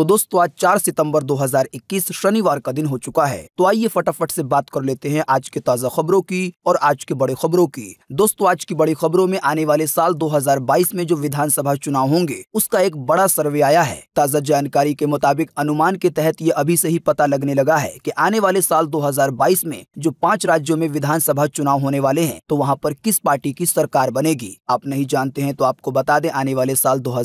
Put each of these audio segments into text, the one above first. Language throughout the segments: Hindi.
तो दोस्तों आज 4 सितंबर 2021 शनिवार का दिन हो चुका है तो आइए फटाफट से बात कर लेते हैं आज के ताज़ा खबरों की और आज के बड़े खबरों की दोस्तों आज की बड़ी खबरों में आने वाले साल 2022 में जो विधानसभा चुनाव होंगे उसका एक बड़ा सर्वे आया है ताज़ा जानकारी के मुताबिक अनुमान के तहत ये अभी से ही पता लगने लगा है की आने वाले साल दो में जो पाँच राज्यों में विधानसभा चुनाव होने वाले है तो वहाँ पर किस पार्टी की सरकार बनेगी आप नहीं जानते हैं तो आपको बता दे आने वाले साल दो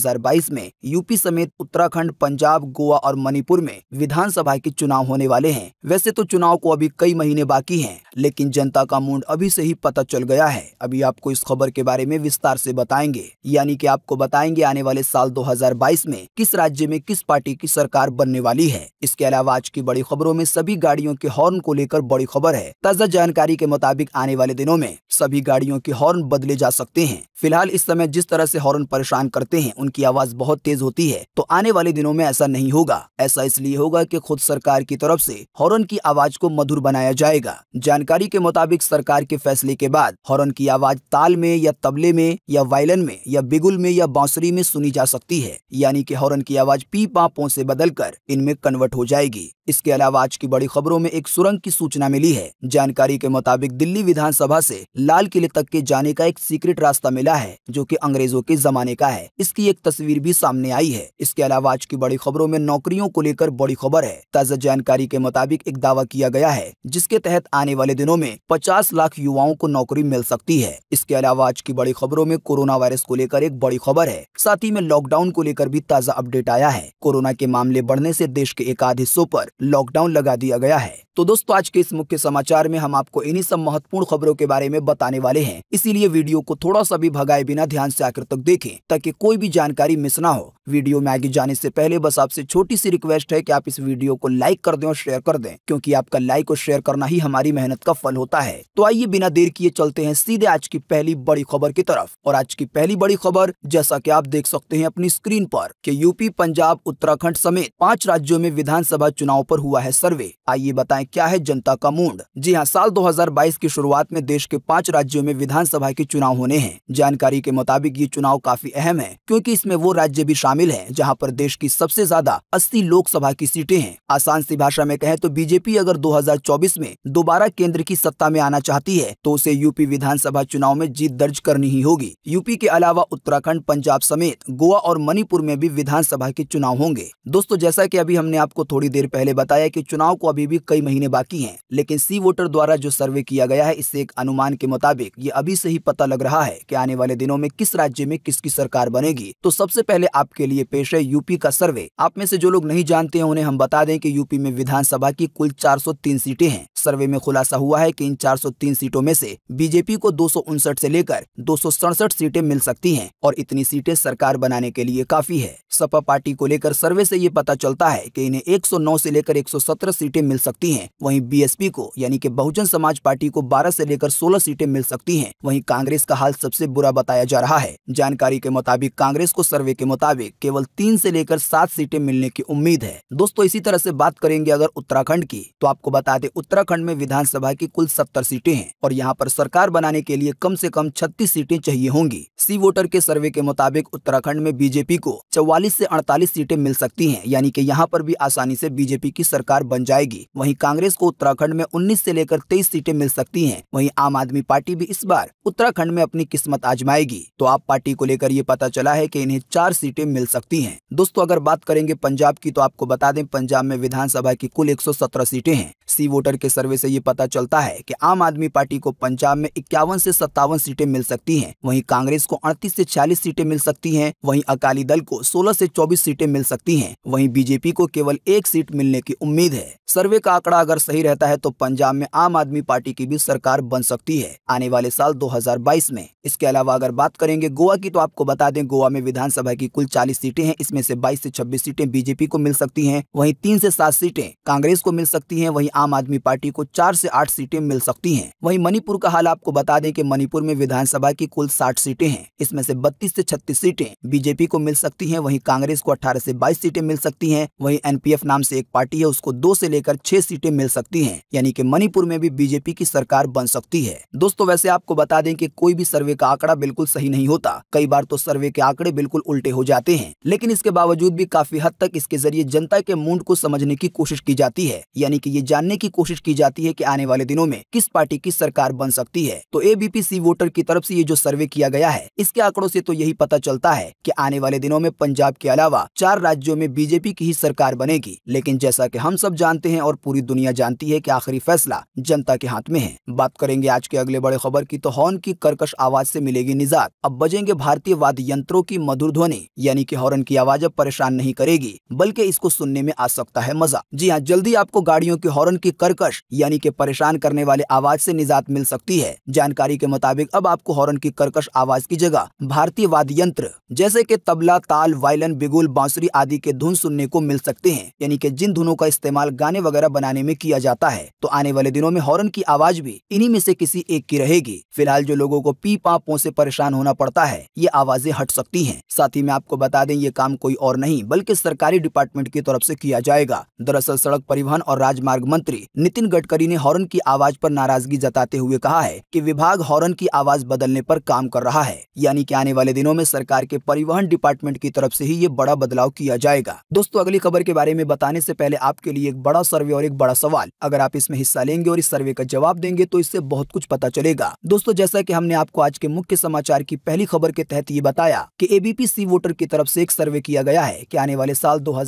में यूपी समेत उत्तराखंड पंजाब गोवा और मणिपुर में विधानसभा के चुनाव होने वाले हैं वैसे तो चुनाव को अभी कई महीने बाकी हैं लेकिन जनता का मूड अभी से ही पता चल गया है अभी आपको इस खबर के बारे में विस्तार से बताएंगे यानी कि आपको बताएंगे आने वाले साल 2022 में किस राज्य में किस पार्टी की सरकार बनने वाली है इसके अलावा आज की बड़ी खबरों में सभी गाड़ियों के हॉर्न को लेकर बड़ी खबर है ताजा जानकारी के मुताबिक आने वाले दिनों में सभी गाड़ियों के हॉर्न बदले जा सकते हैं फिलहाल इस समय जिस तरह ऐसी हॉर्न परेशान करते हैं उनकी आवाज बहुत तेज होती है तो आने वाले दिनों में ऐसा नहीं होगा ऐसा इसलिए होगा की खुद सरकार की तरफ ऐसी हॉर्न की आवाज को मधुर बनाया जाएगा जान जानकारी के मुताबिक सरकार के फैसले के बाद हॉर्न की आवाज ताल में या तबले में या वायलन में या बिगुल में या बांसुरी में सुनी जा सकती है यानी कि हॉर्न की आवाज पी पापों से बदलकर इनमें कन्वर्ट हो जाएगी इसके अलावा आज की बड़ी खबरों में एक सुरंग की सूचना मिली है जानकारी के मुताबिक दिल्ली विधानसभा से लाल किले तक के जाने का एक सीक्रेट रास्ता मिला है जो कि अंग्रेजों के जमाने का है इसकी एक तस्वीर भी सामने आई है इसके अलावा आज की बड़ी खबरों में नौकरियों को लेकर बड़ी खबर है ताजा जानकारी के मुताबिक एक दावा किया गया है जिसके तहत आने वाले दिनों में 50 लाख युवाओं को नौकरी मिल सकती है इसके अलावा आज की बड़ी खबरों में कोरोना वायरस को लेकर एक बड़ी खबर है साथ ही में लॉकडाउन को लेकर भी ताजा अपडेट आया है कोरोना के मामले बढ़ने ऐसी देश के आध हिस्सों आरोप लॉकडाउन लगा दिया गया है तो दोस्तों आज के इस मुख्य समाचार में हम आपको इन्हीं सब महत्वपूर्ण खबरों के बारे में बताने वाले हैं इसीलिए वीडियो को थोड़ा सा भी भगाए बिना ध्यान से आकर तक देखें ताकि कोई भी जानकारी मिस ना हो वीडियो में आगे जाने से पहले बस आपसे छोटी सी रिक्वेस्ट है कि आप इस वीडियो को लाइक कर दें और शेयर कर दें क्योंकि आपका लाइक और शेयर करना ही हमारी मेहनत का फल होता है तो आइए बिना देर किए चलते हैं सीधे आज की पहली बड़ी खबर की तरफ और आज की पहली बड़ी खबर जैसा की आप देख सकते हैं अपनी स्क्रीन पर कि यूपी पंजाब उत्तराखंड समेत पाँच राज्यों में विधानसभा चुनाव पर हुआ है सर्वे आइए बताए क्या है जनता का मूड जी हाँ साल 2022 की शुरुआत में देश के पांच राज्यों में विधानसभा के चुनाव होने हैं जानकारी के मुताबिक ये चुनाव काफी अहम है क्योंकि इसमें वो राज्य भी शामिल है जहाँ पर देश की सबसे ज्यादा अस्सी लोकसभा की सीटें हैं आसान सी भाषा में कहें तो बीजेपी अगर दो में दोबारा केंद्र की सत्ता में आना चाहती है तो उसे यूपी विधानसभा चुनाव में जीत दर्ज करनी ही होगी यूपी के अलावा उत्तराखंड पंजाब समेत गोवा और मणिपुर में भी विधानसभा के चुनाव होंगे दोस्तों जैसा की अभी हमने आपको थोड़ी देर पहले बताया की चुनाव को अभी भी कई महीने महीने बाकी हैं लेकिन सी वोटर द्वारा जो सर्वे किया गया है इससे एक अनुमान के मुताबिक ये अभी से ही पता लग रहा है कि आने वाले दिनों में किस राज्य में किसकी सरकार बनेगी तो सबसे पहले आपके लिए पेश है यूपी का सर्वे आप में से जो लोग नहीं जानते हैं उन्हें हम बता दें कि यूपी में विधानसभा की कुल 403 सीटें हैं सर्वे में खुलासा हुआ है कि इन 403 सीटों में से बीजेपी को दो से लेकर दो सीटें मिल सकती हैं और इतनी सीटें सरकार बनाने के लिए काफी है सपा पार्टी को लेकर सर्वे से ये पता चलता है कि इन्हें 109 से लेकर 117 सीटें मिल सकती हैं वहीं बीएसपी को यानी कि बहुजन समाज पार्टी को 12 से लेकर 16 सीटें मिल सकती हैं वहीं कांग्रेस का हाल सबसे बुरा बताया जा रहा है जानकारी के मुताबिक कांग्रेस को सर्वे के मुताबिक केवल तीन से लेकर सात सीटें मिलने की उम्मीद है दोस्तों इसी तरह ऐसी बात करेंगे अगर उत्तराखंड की तो आपको बता दे उत्तराखंड उत्तराखंड में विधानसभा की कुल सत्तर सीटें हैं और यहाँ पर सरकार बनाने के लिए कम से कम छत्तीस सीटें चाहिए होंगी सी वोटर के सर्वे के मुताबिक उत्तराखंड में बीजेपी को चौवालीस से अड़तालीस सीटें मिल सकती हैं यानी कि यहाँ पर भी आसानी से बीजेपी की सरकार बन जाएगी वहीं कांग्रेस को उत्तराखंड में उन्नीस से लेकर तेईस सीटें मिल सकती है वही आम आदमी पार्टी भी इस बार उत्तराखंड में अपनी किस्मत आजमाएगी तो आप पार्टी को लेकर ये पता चला है की इन्हें चार सीटें मिल सकती है दोस्तों अगर बात करेंगे पंजाब की तो आपको बता दें पंजाब में विधानसभा की कुल 117 सीटें हैं सी वोटर के सर्वे से ये पता चलता है कि आम आदमी पार्टी को पंजाब में इक्यावन से सत्तावन सीटें मिल सकती हैं, वहीं कांग्रेस को अड़तीस से छियालीस सीटें मिल सकती हैं, वहीं अकाली दल को 16 से 24 सीटें मिल सकती हैं, वहीं बीजेपी को केवल एक सीट मिलने की उम्मीद है सर्वे का आंकड़ा अगर सही रहता है तो पंजाब में आम आदमी पार्टी की भी सरकार बन सकती है आने वाले साल दो में इसके अलावा अगर बात करेंगे गोवा की तो आपको बता दें गोवा में विधानसभा की कुल चालीस सीटें हैं इसमें से बाईस से छब्बीस सीटें बीजेपी को मिल सकती है वही तीन से सात सीटें कांग्रेस को मिल सकती है वही आम आदमी पार्टी को चार से आठ सीटें मिल सकती हैं वहीं मणिपुर का हाल आपको बता दें कि मणिपुर में विधानसभा की कुल साठ सीटें हैं इसमें से बत्तीस से छत्तीस सीटें बीजेपी को मिल सकती हैं वहीं कांग्रेस को अठारह से बाईस सीटें मिल सकती हैं वहीं एनपीएफ नाम से एक पार्टी है उसको दो से लेकर छह सीटें मिल सकती है यानी कि मणिपुर में भी बीजेपी की सरकार बन सकती है दोस्तों वैसे आपको बता दें की कोई भी सर्वे का आंकड़ा बिल्कुल सही नहीं होता कई बार तो सर्वे के आंकड़े बिल्कुल उल्टे हो जाते हैं लेकिन इसके बावजूद भी काफी हद तक इसके जरिए जनता के मूड को समझने की कोशिश की जाती है यानी कि ये जान जानने की कोशिश की जाती है कि आने वाले दिनों में किस पार्टी की सरकार बन सकती है तो एबीपीसी वोटर की तरफ से ये जो सर्वे किया गया है इसके आंकड़ों से तो यही पता चलता है कि आने वाले दिनों में पंजाब के अलावा चार राज्यों में बीजेपी की ही सरकार बनेगी लेकिन जैसा की हम सब जानते हैं और पूरी दुनिया जानती है की आखिरी फैसला जनता के हाथ में है बात करेंगे आज के अगले बड़े खबर की तो हॉर्न की कर्कश आवाज ऐसी मिलेगी निजात अब बजेंगे भारतीय वाद्य यंत्रों की मधुर ध्वनि यानी की हॉर्न की आवाज अब परेशान नहीं करेगी बल्कि इसको सुनने में आ सकता है मजा जी हाँ जल्दी आपको गाड़ियों के हॉर्न हॉर्न की करकश यानी के परेशान करने वाले आवाज से निजात मिल सकती है जानकारी के मुताबिक अब आपको हॉर्न की करकश आवाज की जगह भारतीय वाद्य यंत्र जैसे के तबला ताल वायलन बिगुल बांसुरी आदि के धुन सुनने को मिल सकते हैं यानी के जिन धुनों का इस्तेमाल गाने वगैरह बनाने में किया जाता है तो आने वाले दिनों में हॉर्न की आवाज भी इन्हीं में से किसी एक की रहेगी फिलहाल जो लोगों को पी पापों से परेशान होना पड़ता है ये आवाजें हट सकती हैं साथ ही मैं आपको बता दें ये काम कोई और नहीं बल्कि सरकारी डिपार्टमेंट की तरफ से किया जाएगा दरअसल सड़क परिवहन और राजमार्ग मंत्री मंत्री नितिन गडकरी ने हॉर्न की आवाज पर नाराजगी जताते हुए कहा है कि विभाग हॉर्न की आवाज बदलने पर काम कर रहा है यानी कि आने वाले दिनों में सरकार के परिवहन डिपार्टमेंट की तरफ से ही ये बड़ा बदलाव किया जाएगा दोस्तों अगली खबर के बारे में बताने से पहले आपके लिए एक बड़ा सर्वे और एक बड़ा सवाल अगर आप इसमें हिस्सा लेंगे और इस सर्वे का जवाब देंगे तो इससे बहुत कुछ पता चलेगा दोस्तों जैसा की हमने आपको आज के मुख्य समाचार की पहली खबर के तहत ये बताया की एबीपी सी वोटर की तरफ ऐसी एक सर्वे किया गया है की आने वाले साल दो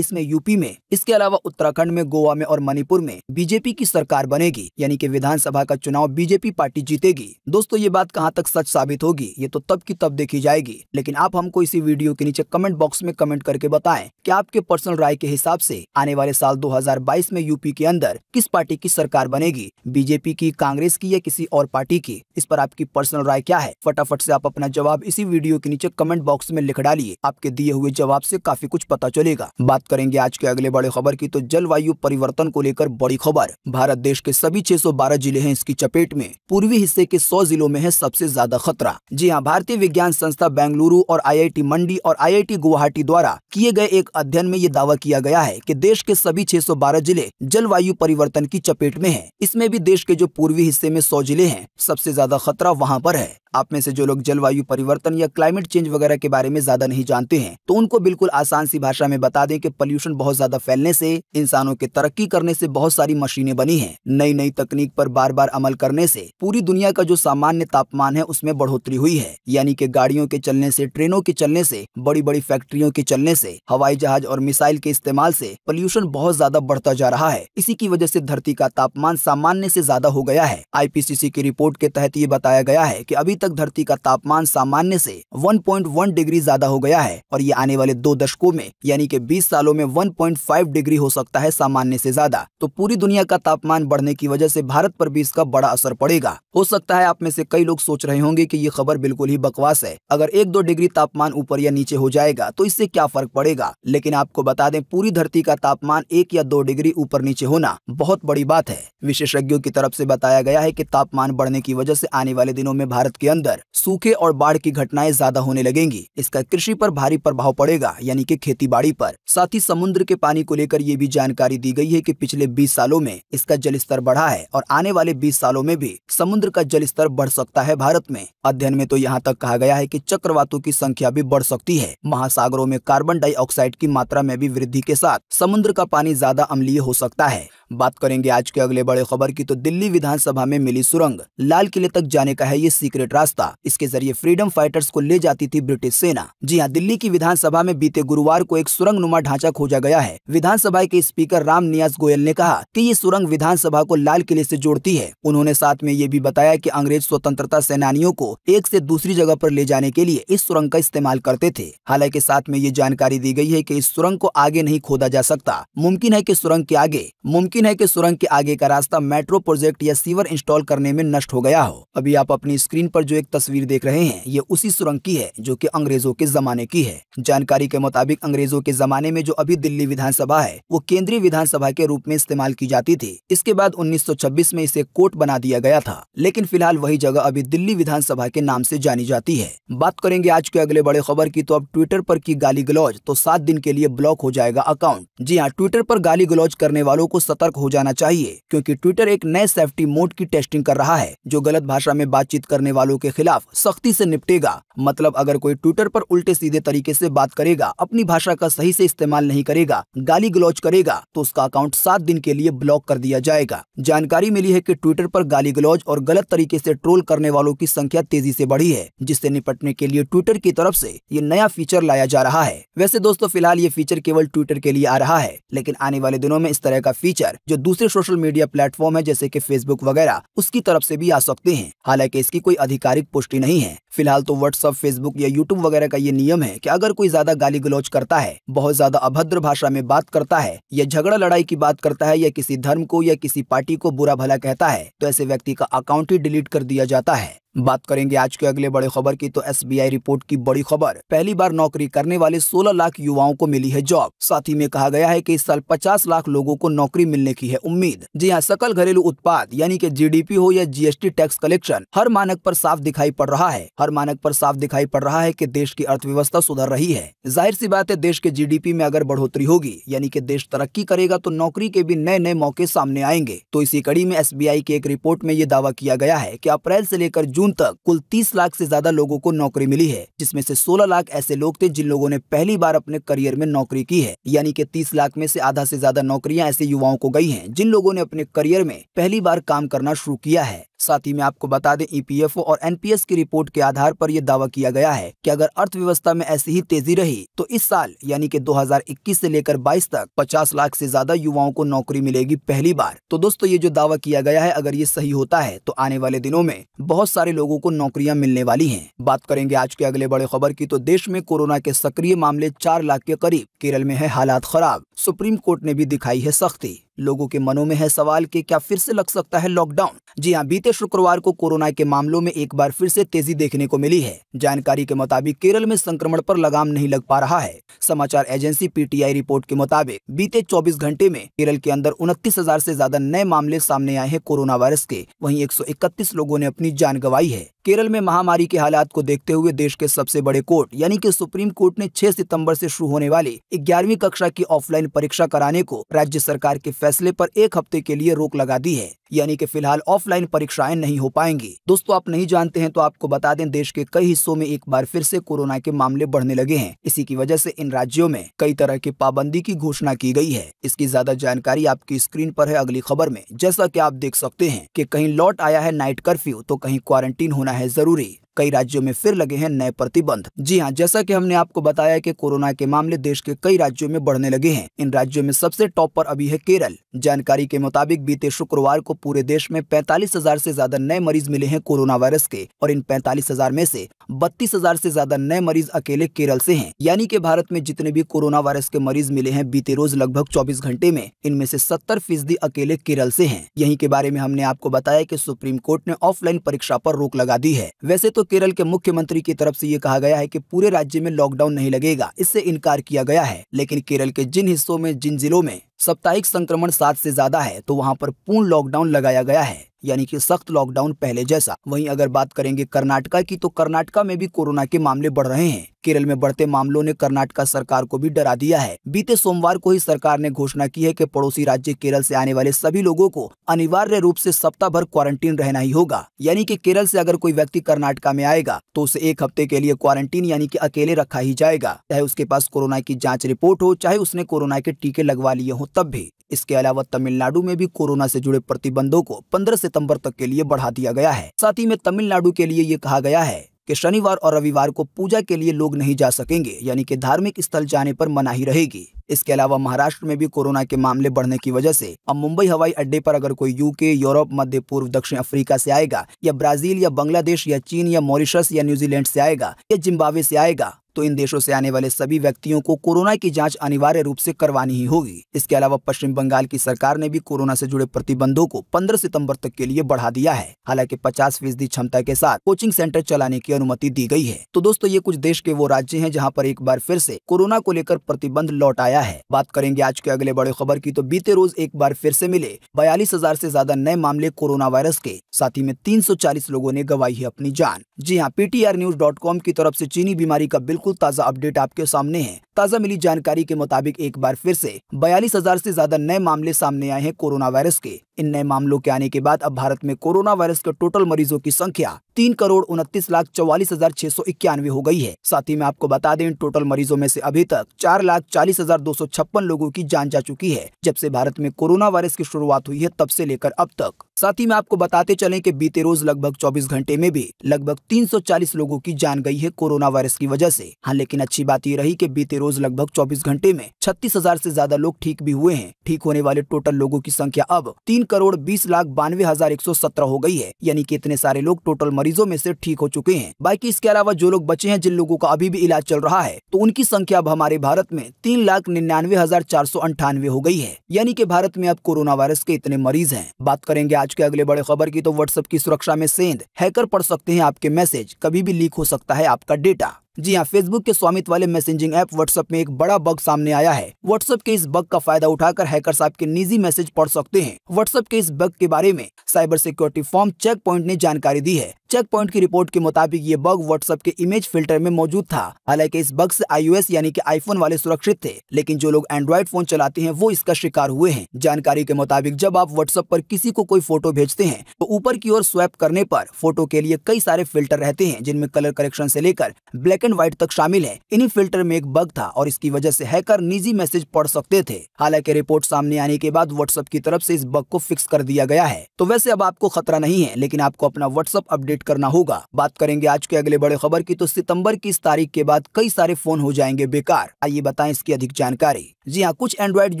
में यूपी में इसके अलावा उत्तराखंड में गोवा में और मणिपुर में में बीजेपी की सरकार बनेगी यानी कि विधानसभा का चुनाव बीजेपी पार्टी जीतेगी दोस्तों ये बात कहाँ तक सच साबित होगी ये तो तब की तब देखी जाएगी लेकिन आप हमको इसी वीडियो के नीचे कमेंट बॉक्स में कमेंट करके बताएं कि आपके पर्सनल राय के हिसाब से आने वाले साल 2022 में यूपी के अंदर किस पार्टी की सरकार बनेगी बीजेपी की कांग्रेस की या किसी और पार्टी की इस पर आपकी पर्सनल राय क्या है फटाफट ऐसी आप अपना जवाब इसी वीडियो के नीचे कमेंट बॉक्स में लिख डालिए आपके दिए हुए जवाब से काफी कुछ पता चलेगा बात करेंगे आज के अगले बड़े खबर की तो जलवायु परिवर्तन को लेकर बड़ी खबर भारत देश के सभी 612 जिले हैं इसकी चपेट में पूर्वी हिस्से के 100 जिलों में है सबसे ज्यादा खतरा जी हाँ भारतीय विज्ञान संस्था बेंगलुरु और आईआईटी मंडी और आईआईटी गुवाहाटी द्वारा किए गए एक अध्ययन में ये दावा किया गया है की देश के सभी छह जिले जलवायु परिवर्तन की चपेट में है इसमें भी देश के जो पूर्वी हिस्से में सौ जिले हैं सबसे ज्यादा खतरा वहाँ पर है आप में से जो लोग जलवायु परिवर्तन या क्लाइमेट चेंज वगैरह के बारे में ज्यादा नहीं जानते हैं तो उनको बिल्कुल आसान सी भाषा में बता दें कि पॉल्यूशन बहुत ज्यादा फैलने से इंसानों के तरक्की करने से बहुत सारी मशीनें बनी है नई नई तकनीक पर बार बार अमल करने से पूरी दुनिया का जो सामान्य तापमान है उसमें बढ़ोतरी हुई है यानी की गाड़ियों के चलने से ट्रेनों के चलने से बड़ी बड़ी फैक्ट्रियों के चलने से हवाई जहाज और मिसाइल के इस्तेमाल से पॉल्यूशन बहुत ज्यादा बढ़ता जा रहा है इसी की वजह से धरती का तापमान सामान्य से ज्यादा हो गया है आईपीसीसी की रिपोर्ट के तहत ये बताया गया है कि अभी तक धरती का तापमान सामान्य से 1.1 डिग्री ज्यादा हो गया है और ये आने वाले दो दशकों में यानी कि 20 सालों में 1.5 डिग्री हो सकता है सामान्य से ज्यादा तो पूरी दुनिया का तापमान बढ़ने की वजह से भारत पर भी इसका बड़ा असर पड़ेगा हो सकता है आप में से कई लोग सोच रहे होंगे की ये खबर बिल्कुल ही बकवास है अगर एक दो डिग्री तापमान ऊपर या नीचे हो जाएगा तो इससे क्या फर्क पड़ेगा लेकिन आपको बता दें पूरी धरती का तापमान एक या दो डिग्री ऊपर नीचे होना बहुत बड़ी बात है विशेषज्ञों की तरफ से बताया गया है कि तापमान बढ़ने की वजह से आने वाले दिनों में भारत के अंदर सूखे और बाढ़ की घटनाएं ज्यादा होने लगेंगी इसका कृषि पर भारी प्रभाव पड़ेगा यानी कि खेती बाड़ी पर साथ ही समुद्र के पानी को लेकर ये भी जानकारी दी गई है कि पिछले 20 सालों में इसका जल स्तर बढ़ा है और आने वाले 20 सालों में भी समुद्र का जल स्तर बढ़ सकता है भारत में अध्ययन में तो यहाँ तक कहा गया है की चक्रवातों की संख्या भी बढ़ सकती है महासागरों में कार्बन डाइऑक्साइड की मात्रा में भी वृद्धि के साथ समुद्र का पानी ज्यादा अम्लीय हो सकता है बात करेंगे आज के अगले बड़े खबर की तो दिल्ली विधानसभा में मिली सुरंग लाल किले तक जाने का है ये सीक्रेट रास्ता इसके जरिए फ्रीडम फाइटर्स को ले जाती थी ब्रिटिश सेना जी हाँ दिल्ली की विधानसभा में बीते गुरुवार को एक सुरंग नुमा ढांचा खोजा गया है विधानसभा के स्पीकर राम नियाज गोयल ने कहा कि ये सुरंग विधानसभा को लाल किले से जोड़ती है उन्होंने साथ में ये भी बताया कि अंग्रेज स्वतंत्रता सेनानियों को एक से दूसरी जगह पर ले जाने के लिए इस सुरंग का इस्तेमाल करते थे हालांकि साथ में ये जानकारी दी गई है कि इस सुरंग को आगे नहीं खोदा जा सकता मुमकिन है कि सुरंग के आगे मुमकिन है कि सुरंग के आगे का रास्ता मेट्रो प्रोजेक्ट या सीवर इंस्टॉल करने में नष्ट हो गया हो अभी आप अपनी स्क्रीन पर पर जो एक तस्वीर देख रहे हैं ये उसी सुरंग की है जो कि अंग्रेजों के जमाने की है जानकारी के मुताबिक अंग्रेजों के जमाने में जो अभी दिल्ली विधानसभा है वो केंद्रीय विधानसभा के रूप में इस्तेमाल की जाती थी इसके बाद 1926 में इसे कोर्ट बना दिया गया था लेकिन फिलहाल वही जगह अभी दिल्ली विधानसभा के नाम ऐसी जानी जाती है बात करेंगे आज के अगले बड़े खबर की तो अब ट्विटर आरोप की गाली गलौज तो सात दिन के लिए ब्लॉक हो जाएगा अकाउंट जी हाँ ट्विटर आरोप गाली गलौज करने वालों को सतर्क हो जाना चाहिए क्यूँकी ट्विटर एक नए सेफ्टी मोड की टेस्टिंग कर रहा है जो गलत भाषा में बातचीत करने वालों वालों के खिलाफ सख्ती से निपटेगा मतलब अगर कोई ट्विटर पर उल्टे सीधे तरीके से बात करेगा अपनी भाषा का सही से इस्तेमाल नहीं करेगा गाली गलौज करेगा तो उसका अकाउंट सात दिन के लिए ब्लॉक कर दिया जाएगा जानकारी मिली है की ट्विटर आरोप गाली गलौज और गलत तरीके ऐसी ट्रोल करने वालों की संख्या तेजी ऐसी बढ़ी है जिससे निपटने के लिए ट्विटर की तरफ ऐसी ये नया फीचर लाया जा रहा है वैसे दोस्तों फिलहाल ये फीचर केवल ट्विटर के लिए आ रहा है लेकिन आने वाले दिनों में इस तरह का फीचर जो दूसरे सोशल मीडिया प्लेटफॉर्म है जैसे की फेसबुक वगैरह उसकी तरफ से भी आ सकते हैं हालांकि इसकी कोई अधिक आधिकारिक पुष्टि नहीं है फिलहाल तो व्हाट्सअप फेसबुक या यूट्यूब वगैरह का ये नियम है कि अगर कोई ज्यादा गाली गलौज करता है बहुत ज्यादा अभद्र भाषा में बात करता है या झगड़ा लड़ाई की बात करता है या किसी धर्म को या किसी पार्टी को बुरा भला कहता है तो ऐसे व्यक्ति का अकाउंट ही डिलीट कर दिया जाता है बात करेंगे आज के अगले बड़े खबर की तो एसबीआई रिपोर्ट की बड़ी खबर पहली बार नौकरी करने वाले 16 लाख युवाओं को मिली है जॉब साथ ही में कहा गया है कि इस साल 50 लाख लोगों को नौकरी मिलने की है उम्मीद जी हाँ सकल घरेलू उत्पाद यानी कि जीडीपी हो या जीएसटी टैक्स कलेक्शन हर मानक आरोप साफ दिखाई पड़ रहा है हर मानक आरोप साफ दिखाई पड़ रहा है की देश की अर्थव्यवस्था सुधर रही है जाहिर सी बात है देश के जीडीपी में अगर बढ़ोतरी होगी यानी की देश तरक्की करेगा तो नौकरी के भी नए नए मौके सामने आएंगे तो इसी कड़ी में एस की एक रिपोर्ट में ये दावा किया गया है की अप्रैल ऐसी लेकर जून जून तक कुल 30 लाख से ज्यादा लोगों को नौकरी मिली है जिसमें से 16 लाख ऐसे लोग थे जिन लोगों ने पहली बार अपने करियर में नौकरी की है यानी कि 30 लाख में से आधा से ज्यादा नौकरियां ऐसे युवाओं को गई हैं जिन लोगों ने अपने करियर में पहली बार काम करना शुरू किया है साथ ही में आपको बता दें ईपीएफओ e और एनपीएस की रिपोर्ट के आधार पर यह दावा किया गया है कि अगर अर्थव्यवस्था में ऐसी ही तेजी रही तो इस साल यानी कि 2021 से लेकर 22 तक 50 लाख से ज्यादा युवाओं को नौकरी मिलेगी पहली बार तो दोस्तों ये जो दावा किया गया है अगर ये सही होता है तो आने वाले दिनों में बहुत सारे लोगों को नौकरियाँ मिलने वाली है बात करेंगे आज के अगले बड़े खबर की तो देश में कोरोना के सक्रिय मामले चार लाख के करीब केरल में है हालात खराब सुप्रीम कोर्ट ने भी दिखाई है सख्ती लोगों के मनों में है सवाल कि क्या फिर से लग सकता है लॉकडाउन जी हाँ बीते शुक्रवार को कोरोना के मामलों में एक बार फिर से तेजी देखने को मिली है जानकारी के मुताबिक केरल में संक्रमण पर लगाम नहीं लग पा रहा है समाचार एजेंसी पीटीआई रिपोर्ट के मुताबिक बीते 24 घंटे में केरल के अंदर उनतीस हजार ऐसी ज्यादा नए मामले सामने आए हैं कोरोना वायरस के वही एक लोगों ने अपनी जान गवाई है केरल में महामारी के हालात को देखते हुए देश के सबसे बड़े कोर्ट यानी कि सुप्रीम कोर्ट ने 6 सितंबर से शुरू होने वाली ग्यारहवीं कक्षा की ऑफलाइन परीक्षा कराने को राज्य सरकार के फैसले पर एक हफ्ते के लिए रोक लगा दी है यानी कि फिलहाल ऑफलाइन परीक्षाएं नहीं हो पाएंगी दोस्तों आप नहीं जानते हैं तो आपको बता दें देश के कई हिस्सों में एक बार फिर से कोरोना के मामले बढ़ने लगे हैं इसी की वजह से इन राज्यों में कई तरह की पाबंदी की घोषणा की गई है इसकी ज्यादा जानकारी आपकी स्क्रीन पर है अगली खबर में जैसा की आप देख सकते हैं की कहीं लौट आया है नाइट कर्फ्यू तो कहीं क्वारंटीन होना है जरूरी कई राज्यों में फिर लगे हैं नए प्रतिबंध जी हाँ जैसा कि हमने आपको बताया कि कोरोना के मामले देश के कई राज्यों में बढ़ने लगे हैं इन राज्यों में सबसे टॉप पर अभी है केरल जानकारी के मुताबिक बीते शुक्रवार को पूरे देश में पैतालीस हजार ऐसी ज्यादा नए मरीज मिले हैं कोरोना वायरस के और इन पैंतालीस हजार में से बत्तीस हजार ऐसी ज्यादा नए मरीज अकेले केरल से हैं यानी कि भारत में जितने भी कोरोना वायरस के मरीज मिले हैं बीते रोज लगभग 24 घंटे में इनमें से 70 फीसदी अकेले केरल से हैं यहीं के बारे में हमने आपको बताया कि सुप्रीम कोर्ट ने ऑफलाइन परीक्षा पर रोक लगा दी है वैसे तो केरल के मुख्यमंत्री की तरफ से ये कहा गया है कि पूरे राज्य में लॉकडाउन नहीं लगेगा इससे इनकार किया गया है लेकिन केरल के जिन हिस्सों में जिन जिलों में साप्ताहिक संक्रमण सात से ज्यादा है तो वहाँ पर पूर्ण लॉकडाउन लगाया गया है यानी कि सख्त लॉकडाउन पहले जैसा वहीं अगर बात करेंगे कर्नाटका की तो कर्नाटका में भी कोरोना के मामले बढ़ रहे हैं केरल में बढ़ते मामलों ने कर्नाटका सरकार को भी डरा दिया है बीते सोमवार को ही सरकार ने घोषणा की है कि पड़ोसी राज्य केरल से आने वाले सभी लोगों को अनिवार्य रूप से सप्ताह भर क्वारंटीन रहना ही होगा यानी कि केरल से अगर कोई व्यक्ति कर्नाटका में आएगा तो उसे एक हफ्ते के लिए क्वारंटीन यानी कि अकेले रखा ही जाएगा चाहे उसके पास कोरोना की जाँच रिपोर्ट हो चाहे उसने कोरोना के टीके लगवा लिए हो तब भी इसके अलावा तमिलनाडु में भी कोरोना से जुड़े प्रतिबंधों को 15 सितंबर तक के लिए बढ़ा दिया गया है साथ ही में तमिलनाडु के लिए ये कहा गया है कि शनिवार और रविवार को पूजा के लिए लोग नहीं जा सकेंगे यानी कि धार्मिक स्थल जाने पर मनाही रहेगी इसके अलावा महाराष्ट्र में भी कोरोना के मामले बढ़ने की वजह से अब मुंबई हवाई अड्डे पर अगर कोई यूके यूरोप मध्य पूर्व दक्षिण अफ्रीका से आएगा या ब्राजील या बांग्लादेश या चीन या मॉरिशस या न्यूजीलैंड से आएगा या जिम्बावे से आएगा तो इन देशों से आने वाले सभी व्यक्तियों को कोरोना की जांच अनिवार्य रूप से करवानी ही होगी इसके अलावा पश्चिम बंगाल की सरकार ने भी कोरोना से जुड़े प्रतिबंधों को 15 सितंबर तक के लिए बढ़ा दिया है हालांकि 50 फीसदी क्षमता के साथ कोचिंग सेंटर चलाने की अनुमति दी गई है तो दोस्तों ये कुछ देश के वो राज्य है जहाँ पर एक बार फिर से कोरोना को लेकर प्रतिबंध लौट आया आया है बात करेंगे आज के अगले बड़े खबर की तो बीते रोज एक बार फिर से मिले बयालीस हजार ऐसी ज्यादा नए मामले कोरोना वायरस के साथ ही में 340 लोगों ने गवाई है अपनी जान जी हाँ पीटीआर न्यूज डॉट कॉम की तरफ ऐसी चीनी बीमारी का बिल्कुल ताज़ा अपडेट आपके सामने है ताज़ा मिली जानकारी के मुताबिक एक बार फिर से बयालीस हजार ऐसी ज्यादा नए मामले सामने आए हैं कोरोना वायरस के इन नए मामलों के आने के बाद अब भारत में कोरोना वायरस के टोटल मरीजों की संख्या तीन करोड़ उनतीस लाख चौवालीस हजार छह सौ इक्यानवे हो गई है साथ ही में आपको बता दें टोटल मरीजों में से अभी तक चार लाख चालीस हजार दो सौ छप्पन लोगों की जान जा चुकी है जब से भारत में कोरोना वायरस की शुरुआत हुई है तब से लेकर अब तक साथ ही में आपको बताते चले की बीते रोज लगभग चौबीस घंटे में भी लगभग तीन सौ चालीस लोगों की जान गई है कोरोना वायरस की वजह से हाँ लेकिन अच्छी बात ये रही की बीते रोज लगभग चौबीस घंटे में छत्तीस हजार ऐसी ज्यादा लोग ठीक भी हुए हैं ठीक होने वाले टोटल लोगों की संख्या अब तीन करोड़ बीस लाख बानवे हजार एक सौ सत्रह हो गई है यानी कि इतने सारे लोग टोटल मरीजों में से ठीक हो चुके हैं बाकी इसके अलावा जो लोग बचे हैं जिन लोगों का अभी भी इलाज चल रहा है तो उनकी संख्या अब हमारे भारत में तीन लाख निन्यानवे हजार चार सौ अंठानवे हो गई है यानी कि भारत में अब कोरोना वायरस के इतने मरीज हैं बात करेंगे आज के अगले बड़े खबर की तो व्हाट्सएप की सुरक्षा में सेंध हैकर पढ़ सकते हैं आपके मैसेज कभी भी लीक हो सकता है आपका डेटा जी हाँ फेसबुक के स्वामित्व वाले मैसेजिंग ऐप व्हाट्सएप में एक बड़ा बग सामने आया है व्हाट्सएप के इस बग का फायदा उठाकर हैकर्स आपके निजी मैसेज पढ़ सकते हैं व्हाट्सएप के इस बग के बारे में cyber security firm Check Point ने जानकारी दी है चेक पॉइंट की रिपोर्ट के मुताबिक ये बग व्हाट्सएप के इमेज फिल्टर में मौजूद था हालांकि इस बग से आईओएस यानी कि आईफोन वाले सुरक्षित थे लेकिन जो लोग एंड्रॉइड फोन चलाते हैं वो इसका शिकार हुए हैं जानकारी के मुताबिक जब आप व्हाट्सएप पर किसी को कोई फोटो भेजते हैं तो ऊपर की ओर स्वैप करने पर फोटो के लिए कई सारे फिल्टर रहते हैं जिनमें कलर करेक्शन से लेकर ब्लैक एंड व्हाइट तक शामिल है इन्हीं फिल्टर में एक बग था और इसकी वजह से हैकर निजी मैसेज पढ़ सकते थे हालांकि रिपोर्ट सामने आने के बाद व्हाट्सएप की तरफ से इस बग को फिक्स कर दिया गया है तो वैसे अब आपको खतरा नहीं है लेकिन आपको अपना व्हाट्सएप अपडेट करना होगा बात करेंगे आज के अगले बड़े खबर की तो सितंबर की इस तारीख के बाद कई सारे फोन हो जाएंगे बेकार आइए बताएं इसकी अधिक जानकारी जी हाँ कुछ एंड्रॉइड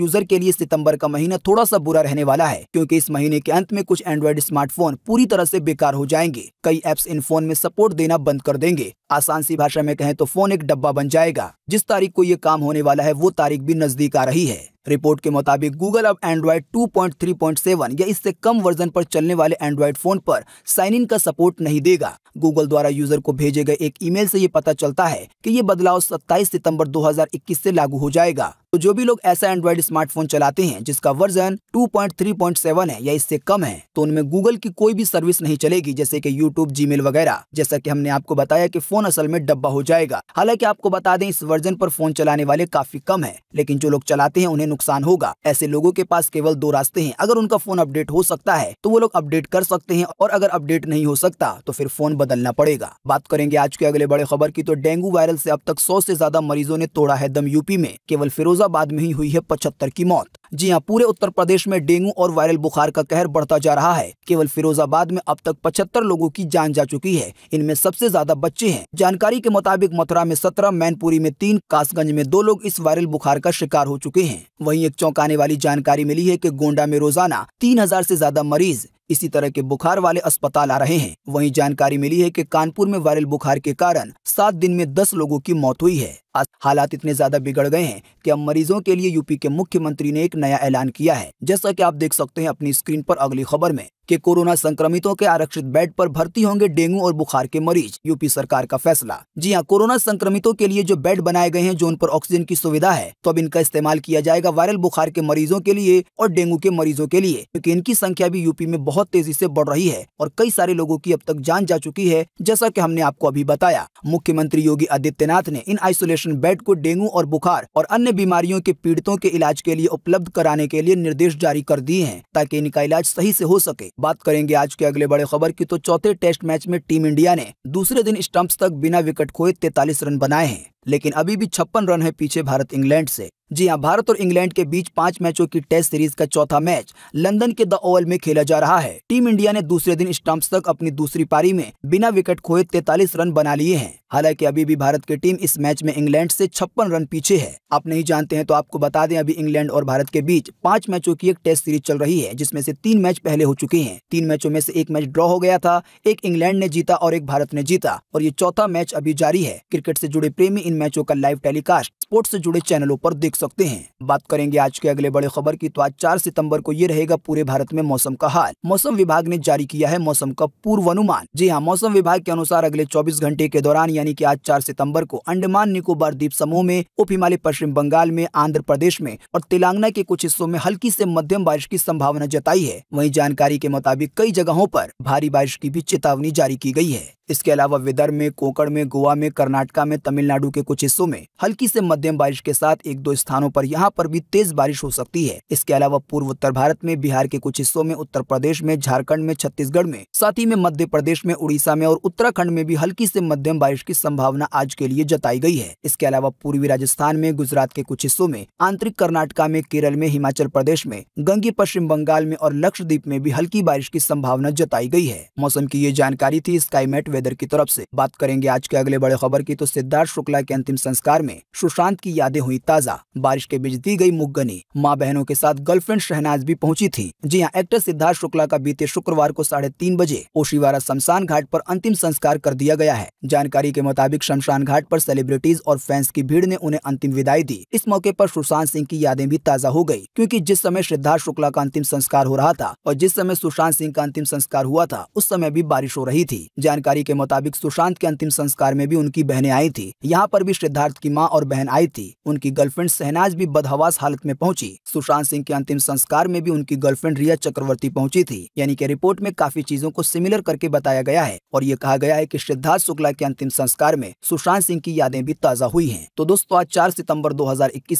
यूजर के लिए सितंबर का महीना थोड़ा सा बुरा रहने वाला है क्योंकि इस महीने के अंत में कुछ एंड्रॉइड स्मार्टफोन पूरी तरह से बेकार हो जाएंगे कई एप्स इन फोन में सपोर्ट देना बंद कर देंगे आसान सी भाषा में कहें तो फोन एक डब्बा बन जाएगा जिस तारीख को ये काम होने वाला है वो तारीख भी नजदीक आ रही है रिपोर्ट के मुताबिक गूगल अब एंड्रॉयड 2.3.7 या इससे कम वर्जन पर चलने वाले एंड्रॉयड फोन पर साइन इन का सपोर्ट नहीं देगा गूगल द्वारा यूजर को भेजे गए एक ईमेल से ये पता चलता है कि ये बदलाव 27 सितंबर 2021 से लागू हो जाएगा तो जो भी लोग ऐसा एंड्रॉइड स्मार्टफोन चलाते हैं जिसका वर्जन 2.3.7 है या इससे कम है तो उनमें गूगल की कोई भी सर्विस नहीं चलेगी जैसे कि यूट्यूब जीमेल वगैरह जैसा कि हमने आपको बताया कि फोन असल में डब्बा हो जाएगा हालांकि आपको बता दें इस वर्जन पर फोन चलाने वाले काफी कम है लेकिन जो लोग चलाते हैं उन्हें नुकसान होगा ऐसे लोगों के पास केवल दो रास्ते हैं अगर उनका फोन अपडेट हो सकता है तो वो लोग अपडेट कर सकते हैं और अगर अपडेट नहीं हो सकता तो फिर फोन बदलना पड़ेगा बात करेंगे आज के अगले बड़े खबर की तो डेंगू वायरल ऐसी अब तक सौ ऐसी ज्यादा मरीजों ने तोड़ा है दम यूपी में केवल फिरोजा फिरोजाबाद में ही हुई है पचहत्तर की मौत जी हां पूरे उत्तर प्रदेश में डेंगू और वायरल बुखार का कहर बढ़ता जा रहा है केवल फिरोजाबाद में अब तक पचहत्तर लोगों की जान जा चुकी है इनमें सबसे ज्यादा बच्चे हैं जानकारी के मुताबिक मथुरा में सत्रह मैनपुरी में तीन कासगंज में दो लोग इस वायरल बुखार का शिकार हो चुके हैं वहीं एक चौंकाने वाली जानकारी मिली है की गोंडा में रोजाना तीन हजार ज्यादा मरीज इसी तरह के बुखार वाले अस्पताल आ रहे हैं वहीं जानकारी मिली है कि कानपुर में वायरल बुखार के कारण सात दिन में दस लोगों की मौत हुई है हालात इतने ज्यादा बिगड़ गए हैं कि अब मरीजों के लिए यूपी के मुख्यमंत्री ने एक एक नया ऐलान किया है जैसा की आप देख सकते हैं अपनी स्क्रीन पर अगली खबर में कि कोरोना संक्रमितों के आरक्षित बेड पर भर्ती होंगे डेंगू और बुखार के मरीज यूपी सरकार का फैसला जी हाँ कोरोना संक्रमितों के लिए जो बेड बनाए गए हैं जो उन पर ऑक्सीजन की सुविधा है तो अब इनका इस्तेमाल किया जाएगा वायरल बुखार के मरीजों के लिए और डेंगू के मरीजों के लिए क्योंकि इनकी संख्या भी यूपी में बहुत तेजी ऐसी बढ़ रही है और कई सारे लोगों की अब तक जान जा चुकी है जैसा की हमने आपको अभी बताया मुख्यमंत्री योगी आदित्यनाथ ने इन आइसोलेशन बेड को डेंगू और बुखार और अन्य बीमारियों के पीड़ितों के इलाज के लिए उपलब्ध कराने के लिए निर्देश जारी कर दिए हैं ताकि इनका इलाज सही ऐसी हो सके बात करेंगे आज के अगले बड़े खबर की तो चौथे टेस्ट मैच में टीम इंडिया ने दूसरे दिन स्टंप्स तक बिना विकेट खोए तैतालीस रन बनाए हैं लेकिन अभी भी छप्पन रन है पीछे भारत इंग्लैंड से जी हां भारत और इंग्लैंड के बीच पांच मैचों की टेस्ट सीरीज का चौथा मैच लंदन के द ओवल में खेला जा रहा है टीम इंडिया ने दूसरे दिन स्टम्प तक अपनी दूसरी पारी में बिना विकेट खोए तैतालीस रन बना लिए हैं हालांकि अभी भी भारत की टीम इस मैच में इंग्लैंड से छप्पन रन पीछे है आप नहीं जानते हैं तो आपको बता दें अभी इंग्लैंड और भारत के बीच पांच मैचों की एक टेस्ट सीरीज चल रही है जिसमें से तीन मैच पहले हो चुके हैं तीन मैचों में से एक मैच ड्रॉ हो गया था एक इंग्लैंड ने जीता और एक भारत ने जीता और ये चौथा मैच अभी जारी है क्रिकेट से जुड़े प्रेमी इन मैचों का लाइव टेलीकास्ट स्पोर्ट्स से जुड़े चैनलों पर देख सकते हैं बात करेंगे आज के अगले बड़े खबर की तो आज चार सितम्बर को ये रहेगा पूरे भारत में मौसम का हाल मौसम विभाग ने जारी किया है मौसम का पूर्वानुमान जी हाँ मौसम विभाग के अनुसार अगले चौबीस घंटे के दौरान यानी की आज चार सितम्बर को अंडमान निकोबार द्वीप समूह में उप हिमालय पश्चिम बंगाल में आंध्र प्रदेश में और तेलंगाना के कुछ हिस्सों में हल्की ऐसी मध्यम बारिश की संभावना जताई है वही जानकारी के मुताबिक कई जगहों पर भारी बारिश की भी चेतावनी जारी की गई है इसके अलावा विदर्भ में कोकण में गोवा में कर्नाटका में तमिलनाडु के कुछ हिस्सों में हल्की से मध्यम बारिश के साथ एक दो स्थानों पर यहाँ पर भी तेज बारिश हो सकती है इसके अलावा पूर्व उत्तर भारत में बिहार के कुछ हिस्सों में उत्तर प्रदेश में झारखंड में छत्तीसगढ़ में साथ ही में मध्य प्रदेश में उड़ीसा में और उत्तराखंड में भी हल्की से मध्यम बारिश की संभावना आज के लिए जताई गई है इसके अलावा पूर्वी राजस्थान में गुजरात के कुछ हिस्सों में आंतरिक कर्नाटका में केरल में हिमाचल प्रदेश में गंगी पश्चिम बंगाल में और लक्षद्वीप में भी हल्की बारिश की संभावना जताई गई है मौसम की ये जानकारी थी स्काईमेट वेदर की तरफ से बात करेंगे आज के अगले बड़े खबर की तो सिद्धार्थ शुक्ला के अंतिम संस्कार में सुशांत की यादें हुई ताजा बारिश के बीच दी गई मुग्गनी माँ बहनों के साथ गर्लफ्रेंड शहनाज भी पहुंची थी जी हाँ एक्टर सिद्धार्थ शुक्ला का बीते शुक्रवार को साढ़े तीन बजे ओशीवारा शमशान घाट आरोप अंतिम संस्कार कर दिया गया है जानकारी के मुताबिक शमशान घाट आरोप सेलिब्रिटीज और फैंस की भीड़ ने उन्हें अंतिम विदाई दी इस मौके आरोप सुशांत सिंह की यादें भी ताजा हो गयी क्यूँकी जिस समय सिद्धार्थ शुक्ला का अंतिम संस्कार हो रहा था और जिस समय सुशांत सिंह का अंतिम संस्कार हुआ था उस समय भी बारिश हो रही थी जानकारी के मुताबिक सुशांत के अंतिम संस्कार में भी उनकी बहनें आई थी यहाँ पर भी सिद्धार्थ की माँ और बहन आई थी उनकी गर्लफ्रेंड सहनाज भी बदहवास हालत में पहुंची सुशांत सिंह के अंतिम संस्कार में भी उनकी गर्लफ्रेंड रिया चक्रवर्ती पहुंची थी यानी कि रिपोर्ट में काफी चीजों को सिमिलर करके बताया गया है और ये कहा गया है की सिद्धार्थ शुक्ला के अंतिम संस्कार में सुशांत सिंह की यादें भी ताजा हुई है तो दोस्तों आज चार सितम्बर दो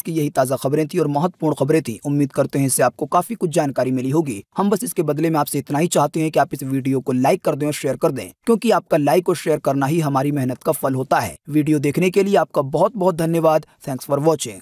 की यही ताजा खबरें थी और महत्वपूर्ण खबरें थी उम्मीद करते हैं इससे आपको काफी कुछ जानकारी मिली होगी हम बस इसके बदले में आपसे इतना ही चाहते हैं कि आप इस वीडियो को लाइक कर दें और शेयर कर दें क्योंकि आपका आपका लाइक और शेयर करना ही हमारी मेहनत का फल होता है वीडियो देखने के लिए आपका बहुत बहुत धन्यवाद थैंक्स फॉर वॉचिंग